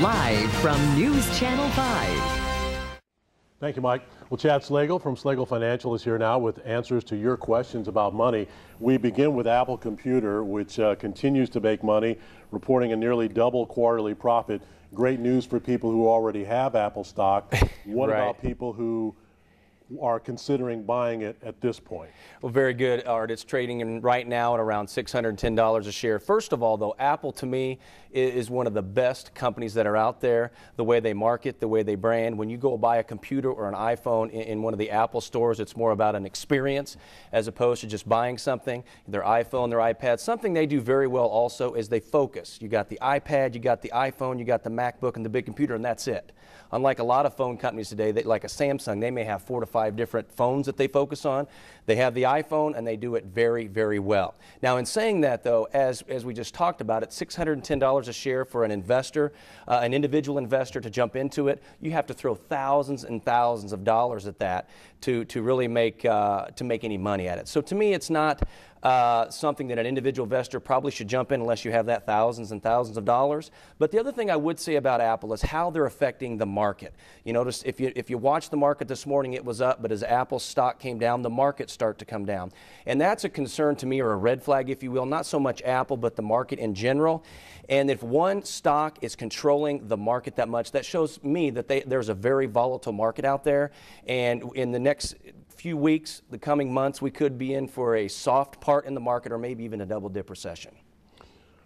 live from News Channel 5. Thank you, Mike. Well, Chad Slagle from Slagle Financial is here now with answers to your questions about money. We begin with Apple Computer, which uh, continues to make money, reporting a nearly double quarterly profit. Great news for people who already have Apple stock. What right. about people who are considering buying it at this point. Well, very good, Art. It's trading in right now at around $610 a share. First of all, though, Apple to me is one of the best companies that are out there. The way they market, the way they brand. When you go buy a computer or an iPhone in, one of the Apple stores, it's more about an experience as opposed to just buying something. Their iPhone, their iPad, something they do very well also is they focus. You got the iPad, you got the iPhone, you got the MacBook and the big computer, and that's it. Unlike a lot of phone companies today, like a Samsung, they may have four to five five different phones that they focus on. They have the iPhone and they do it very, very well. Now, in saying that, though, as, as we just talked about it, $610 a share for an investor, uh, an individual investor to jump into it, you have to throw thousands and thousands of dollars at that to, to really make, uh, to make any money at it. So to me, it's not uh, something that an individual investor probably should jump in unless you have that thousands and thousands of dollars. But the other thing I would say about Apple is how they're affecting the market. You notice if you if you watch the market this morning, it was up, but as Apple's stock came down, the market start to come down, and that's a concern to me or a red flag, if you will. Not so much Apple, but the market in general. And if one stock is controlling the market that much, that shows me that they, there's a very volatile market out there. And in the next few weeks, the coming months, we could be in for a soft part in the market or maybe even a double dip recession.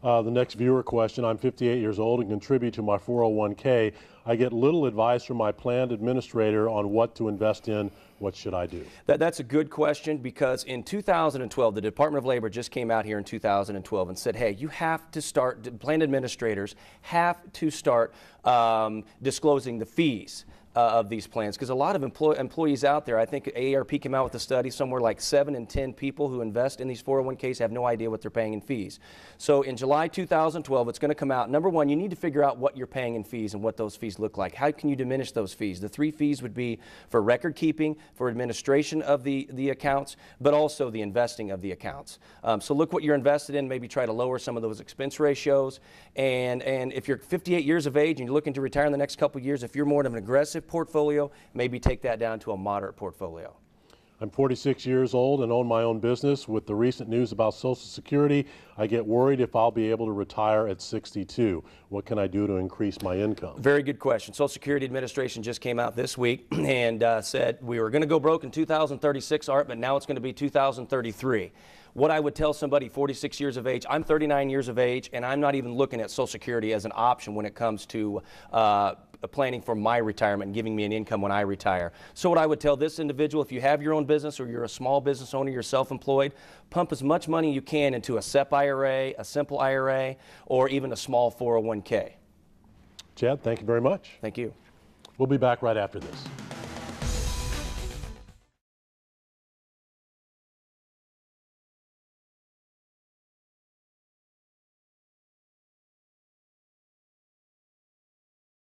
Uh, the next viewer question, I'm 58 years old and contribute to my 401k. I get little advice from my planned administrator on what to invest in. What should I do? That, that's a good question because in 2012, the Department of Labor just came out here in 2012 and said, hey, you have to start, Plan administrators have to start um, disclosing the fees uh, of these plans because a lot of employees out there, I think AARP came out with a study somewhere like seven in 10 people who invest in these 401ks have no idea what they're paying in fees. So in July 2012, it's going to come out. Number one, you need to figure out what you're paying in fees and what those fees look like. How can you diminish those fees? The three fees would be for record keeping, for administration of the, the accounts, but also the investing of the accounts. Um, so look what you're invested in, maybe try to lower some of those expense ratios. And, and if you're 58 years of age and you're looking to retire in the next couple years, if you're more of an aggressive portfolio, maybe take that down to a moderate portfolio. I'm 46 years old and own my own business. With the recent news about Social Security, I get worried if I'll be able to retire at 62. What can I do to increase my income? Very good question. Social Security Administration just came out this week and uh, said we were going to go broke in 2036, Art, but now it's going to be 2033. What I would tell somebody 46 years of age, I'm 39 years of age, and I'm not even looking at Social Security as an option when it comes to. Uh, planning for my retirement, and giving me an income when I retire. So what I would tell this individual, if you have your own business or you're a small business owner, you're self-employed, pump as much money you can into a SEP IRA, a simple IRA, or even a small 401k. Chad, thank you very much. Thank you. We'll be back right after this.